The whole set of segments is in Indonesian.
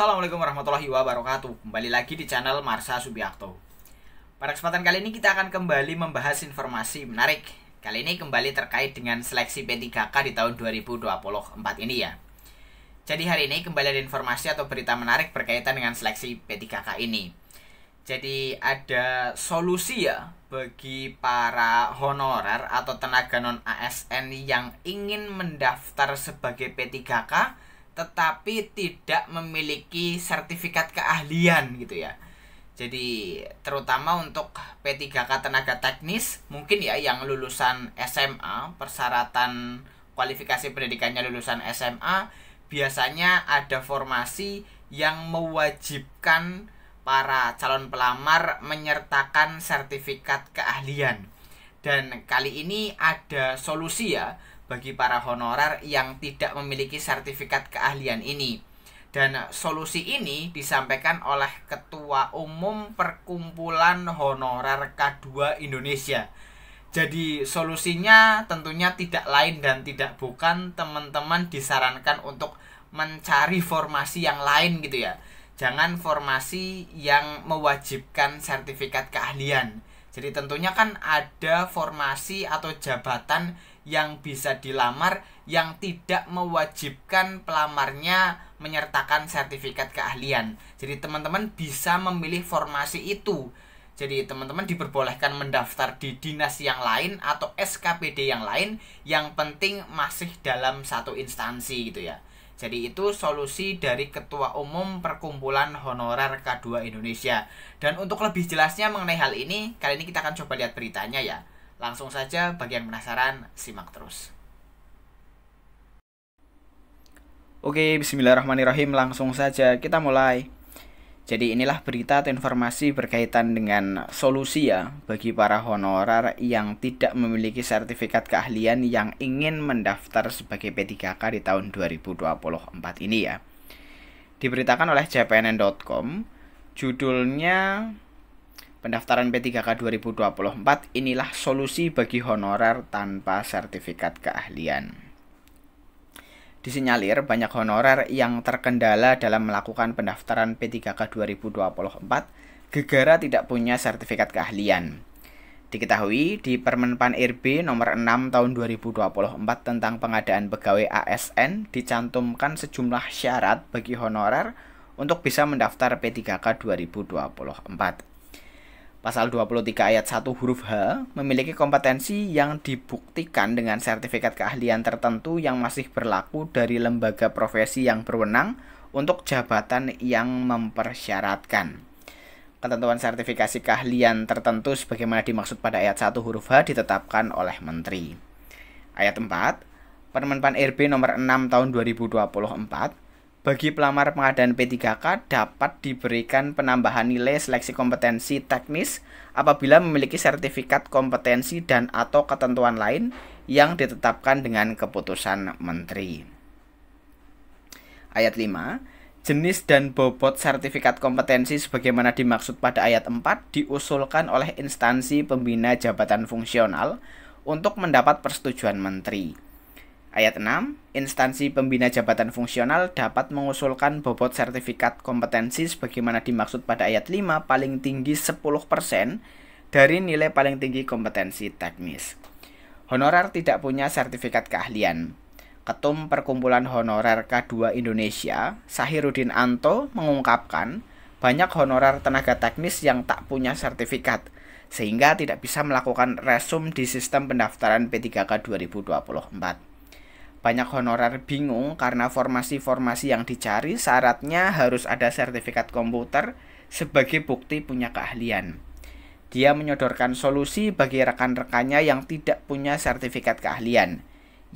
Assalamualaikum warahmatullahi wabarakatuh Kembali lagi di channel Marsa Subiakto Pada kesempatan kali ini kita akan kembali membahas informasi menarik Kali ini kembali terkait dengan seleksi P3K di tahun 2024 ini ya Jadi hari ini kembali ada informasi atau berita menarik berkaitan dengan seleksi P3K ini Jadi ada solusi ya bagi para honorer atau tenaga non ASN yang ingin mendaftar sebagai P3K tetapi tidak memiliki sertifikat keahlian gitu ya. Jadi terutama untuk P3K tenaga teknis mungkin ya yang lulusan SMA, persyaratan kualifikasi pendidikannya lulusan SMA biasanya ada formasi yang mewajibkan para calon pelamar menyertakan sertifikat keahlian. Dan kali ini ada solusi ya bagi para honorar yang tidak memiliki sertifikat keahlian ini. Dan solusi ini disampaikan oleh Ketua Umum Perkumpulan Honorer K2 Indonesia. Jadi solusinya tentunya tidak lain dan tidak bukan teman-teman disarankan untuk mencari formasi yang lain gitu ya. Jangan formasi yang mewajibkan sertifikat keahlian jadi tentunya kan ada formasi atau jabatan yang bisa dilamar yang tidak mewajibkan pelamarnya menyertakan sertifikat keahlian. Jadi teman-teman bisa memilih formasi itu. Jadi teman-teman diperbolehkan mendaftar di dinas yang lain atau SKPD yang lain yang penting masih dalam satu instansi gitu ya. Jadi itu solusi dari Ketua Umum Perkumpulan Honorer K2 Indonesia. Dan untuk lebih jelasnya mengenai hal ini, kali ini kita akan coba lihat beritanya ya. Langsung saja bagian penasaran, simak terus. Oke, bismillahirrahmanirrahim, langsung saja kita mulai. Jadi inilah berita atau informasi berkaitan dengan solusi ya bagi para honorer yang tidak memiliki sertifikat keahlian yang ingin mendaftar sebagai P3K di tahun 2024 ini ya. Diberitakan oleh jpnn.com, judulnya pendaftaran P3K 2024 inilah solusi bagi honorer tanpa sertifikat keahlian. Disinyalir banyak honorer yang terkendala dalam melakukan pendaftaran P3K 2024 gegara tidak punya sertifikat keahlian. Diketahui di Permenpan RB nomor 6 tahun 2024 tentang pengadaan pegawai ASN dicantumkan sejumlah syarat bagi honorer untuk bisa mendaftar P3K 2024. Pasal 23 ayat 1 huruf H memiliki kompetensi yang dibuktikan dengan sertifikat keahlian tertentu yang masih berlaku dari lembaga profesi yang berwenang untuk jabatan yang mempersyaratkan. Ketentuan sertifikasi keahlian tertentu sebagaimana dimaksud pada ayat 1 huruf H ditetapkan oleh menteri. Ayat 4, Permenpan RB nomor 6 tahun 2024 bagi pelamar pengadaan P3K dapat diberikan penambahan nilai seleksi kompetensi teknis apabila memiliki sertifikat kompetensi dan atau ketentuan lain yang ditetapkan dengan keputusan menteri. Ayat 5. Jenis dan bobot sertifikat kompetensi sebagaimana dimaksud pada ayat 4 diusulkan oleh instansi pembina jabatan fungsional untuk mendapat persetujuan menteri Ayat 6, instansi pembina jabatan fungsional dapat mengusulkan bobot sertifikat kompetensi sebagaimana dimaksud pada ayat 5 paling tinggi 10% dari nilai paling tinggi kompetensi teknis. Honorer tidak punya sertifikat keahlian. Ketum Perkumpulan Honorer K2 Indonesia, Sahirudin Anto, mengungkapkan banyak honorer tenaga teknis yang tak punya sertifikat, sehingga tidak bisa melakukan resum di sistem pendaftaran P3K 2024. Banyak honorer bingung karena formasi-formasi yang dicari syaratnya harus ada sertifikat komputer sebagai bukti punya keahlian. Dia menyodorkan solusi bagi rekan-rekannya yang tidak punya sertifikat keahlian,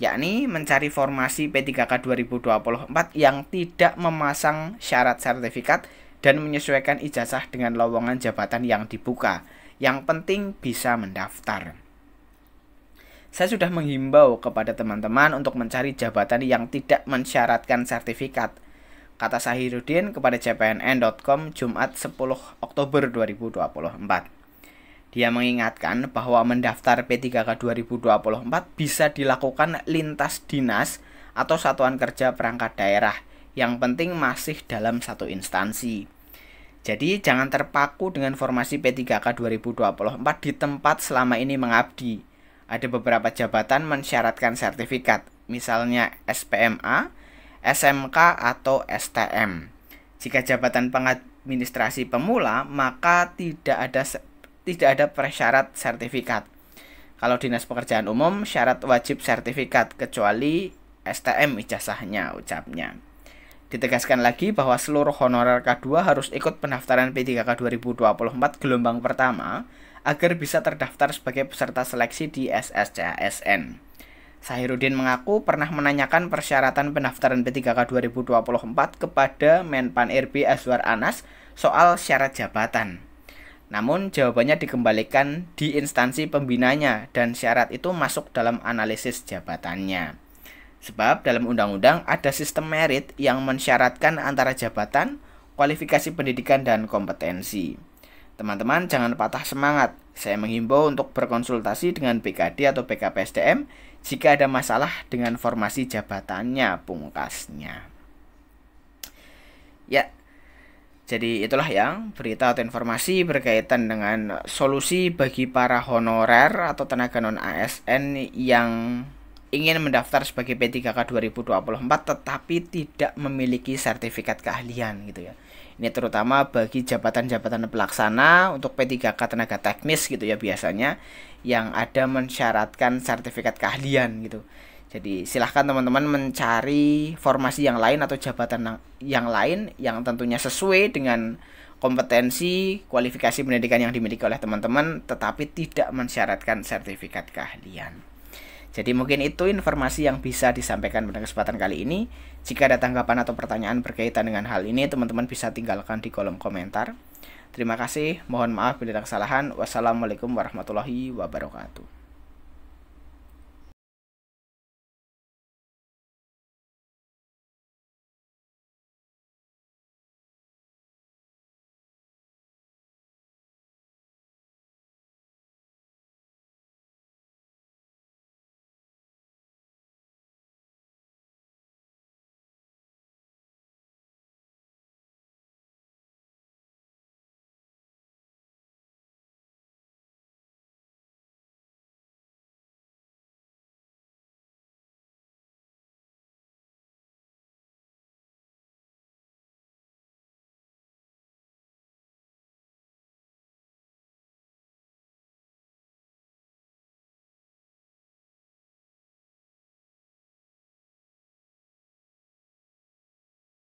yakni mencari formasi P3K 2024 yang tidak memasang syarat sertifikat dan menyesuaikan ijazah dengan lowongan jabatan yang dibuka. Yang penting bisa mendaftar saya sudah menghimbau kepada teman-teman untuk mencari jabatan yang tidak mensyaratkan sertifikat, kata Sahirudin kepada cpnn.com Jumat 10 Oktober 2024. Dia mengingatkan bahwa mendaftar P3K 2024 bisa dilakukan lintas dinas atau satuan kerja perangkat daerah, yang penting masih dalam satu instansi. Jadi jangan terpaku dengan formasi P3K 2024 di tempat selama ini mengabdi ada beberapa jabatan mensyaratkan sertifikat, misalnya SPMA, SMK, atau STM. Jika jabatan pengadministrasi pemula, maka tidak ada tidak ada persyarat sertifikat. Kalau dinas pekerjaan umum syarat wajib sertifikat kecuali STM ijazahnya ucapnya. Ditegaskan lagi bahwa seluruh honorer K2 harus ikut pendaftaran P3K 2024 gelombang pertama agar bisa terdaftar sebagai peserta seleksi di SSCASN. Sahirudin mengaku pernah menanyakan persyaratan pendaftaran P3K 2024 kepada Menpan RB Azwar Anas soal syarat jabatan. Namun jawabannya dikembalikan di instansi pembinanya dan syarat itu masuk dalam analisis jabatannya. Sebab dalam undang-undang ada sistem merit yang mensyaratkan antara jabatan, kualifikasi pendidikan, dan kompetensi. Teman-teman jangan patah semangat. Saya menghimbau untuk berkonsultasi dengan PKD atau PKPSDM jika ada masalah dengan formasi jabatannya, pungkasnya. Ya, jadi itulah yang berita atau informasi berkaitan dengan solusi bagi para honorer atau tenaga non ASN yang ingin mendaftar sebagai P3K 2024 tetapi tidak memiliki sertifikat keahlian gitu ya. Ini terutama bagi jabatan-jabatan pelaksana untuk P3K tenaga teknis gitu ya biasanya yang ada mensyaratkan sertifikat keahlian gitu. Jadi silahkan teman-teman mencari formasi yang lain atau jabatan yang lain yang tentunya sesuai dengan kompetensi, kualifikasi pendidikan yang dimiliki oleh teman-teman tetapi tidak mensyaratkan sertifikat keahlian. Jadi mungkin itu informasi yang bisa disampaikan pada kesempatan kali ini. Jika ada tanggapan atau pertanyaan berkaitan dengan hal ini, teman-teman bisa tinggalkan di kolom komentar. Terima kasih, mohon maaf bila ada kesalahan. Wassalamualaikum warahmatullahi wabarakatuh.